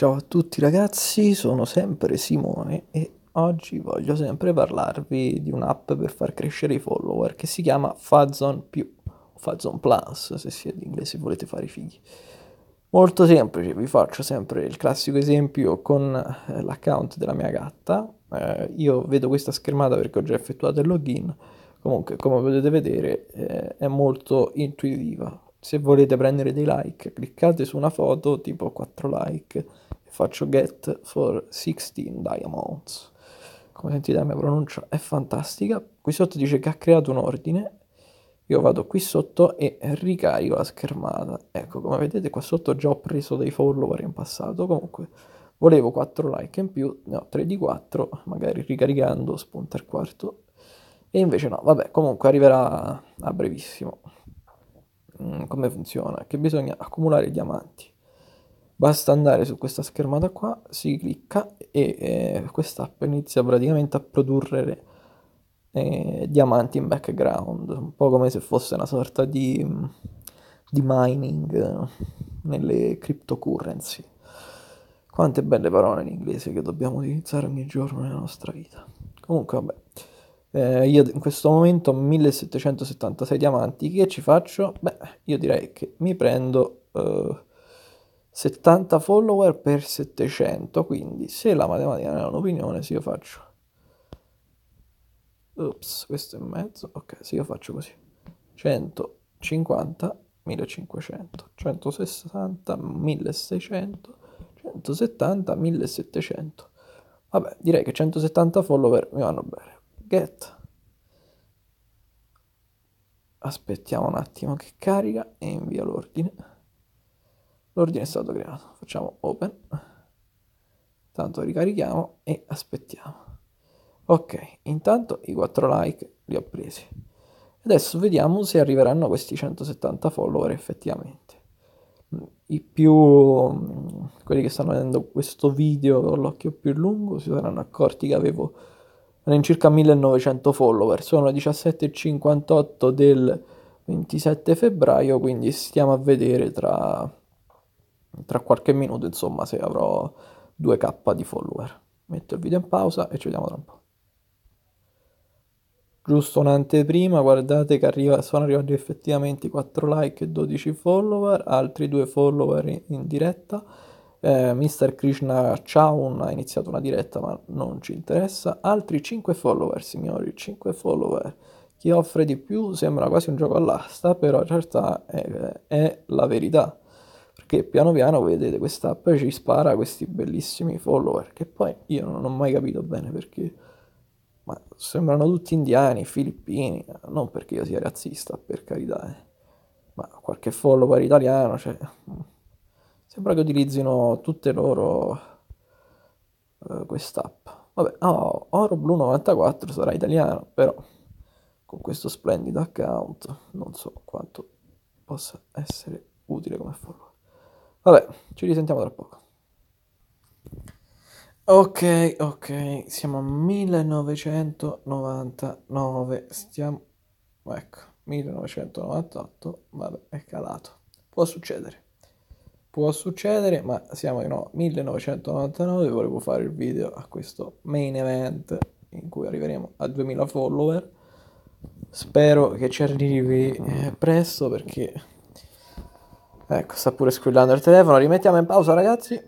Ciao a tutti ragazzi, sono sempre Simone e oggi voglio sempre parlarvi di un'app per far crescere i follower che si chiama Fazon più o Fazon Plus, se siete inglesi volete fare i figli. Molto semplice, vi faccio sempre il classico esempio con eh, l'account della mia gatta. Eh, io vedo questa schermata perché ho già effettuato il login. Comunque, come potete vedere, eh, è molto intuitiva se volete prendere dei like, cliccate su una foto tipo 4 like e faccio get for 16 diamonds. Come sentite la mia pronuncia è fantastica. Qui sotto dice che ha creato un ordine. Io vado qui sotto e ricarico la schermata. Ecco, come vedete qua sotto già ho preso dei follower in passato. Comunque, volevo 4 like in più, ne ho 3 di 4, magari ricaricando spunta il quarto. E invece no, vabbè, comunque arriverà a brevissimo. Mm, come funziona? Che bisogna accumulare diamanti. Basta andare su questa schermata qua, si clicca e eh, app inizia praticamente a produrre eh, diamanti in background, un po' come se fosse una sorta di, mm, di mining nelle cryptocurrency. Quante belle parole in inglese che dobbiamo utilizzare ogni giorno nella nostra vita. Comunque vabbè. Eh, io in questo momento ho 1776 diamanti, che ci faccio? Beh, io direi che mi prendo eh, 70 follower per 700, quindi se la matematica non è un'opinione, se io faccio... Ops, questo è in mezzo, ok, se io faccio così, 150, 1500, 160, 1600, 170, 1700. Vabbè, direi che 170 follower mi vanno bene get aspettiamo un attimo che carica e invia l'ordine l'ordine è stato creato facciamo open tanto ricarichiamo e aspettiamo ok intanto i 4 like li ho presi adesso vediamo se arriveranno questi 170 follower effettivamente i più mm, quelli che stanno vedendo questo video con l'occhio più lungo si saranno accorti che avevo in circa 1900 follower, sono le 17.58 del 27 febbraio, quindi stiamo a vedere tra, tra qualche minuto, insomma, se avrò 2k di follower. Metto il video in pausa e ci vediamo tra un po'. Giusto un'anteprima, guardate che arriva, sono arrivati effettivamente 4 like e 12 follower, altri 2 follower in, in diretta eh, Mr. Krishna Chaun ha iniziato una diretta ma non ci interessa. Altri 5 follower, signori, 5 follower. Chi offre di più sembra quasi un gioco all'asta, però in realtà è, è la verità. Perché piano piano, vedete, quest'app ci spara questi bellissimi follower, che poi io non ho mai capito bene perché... Ma sembrano tutti indiani, filippini, non perché io sia razzista, per carità. Eh. Ma qualche follower italiano, cioè, Sembra che utilizzino tutte loro uh, quest'app. Vabbè, oh, Oro Blu 94 sarà italiano, però con questo splendido account non so quanto possa essere utile come follower. Vabbè, ci risentiamo tra poco. Ok, ok, siamo a 1999, stiamo... ecco, 1998, vabbè, è calato. Può succedere può succedere, ma siamo in no, 1999, volevo fare il video a questo main event in cui arriveremo a 2000 follower. Spero che ci arrivi eh, presto perché... Ecco, sta pure squillando il telefono, rimettiamo in pausa ragazzi.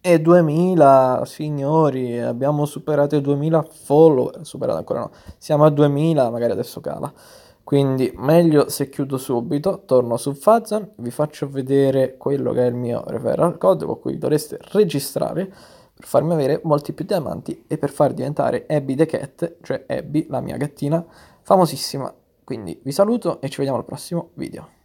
E 2000, signori, abbiamo superato i 2000 follower, superato ancora no, siamo a 2000, magari adesso cala. Quindi meglio se chiudo subito, torno su Fazan, vi faccio vedere quello che è il mio referral code con cui dovreste registrare per farmi avere molti più diamanti e per far diventare Abby the Cat, cioè Abby la mia gattina famosissima. Quindi vi saluto e ci vediamo al prossimo video.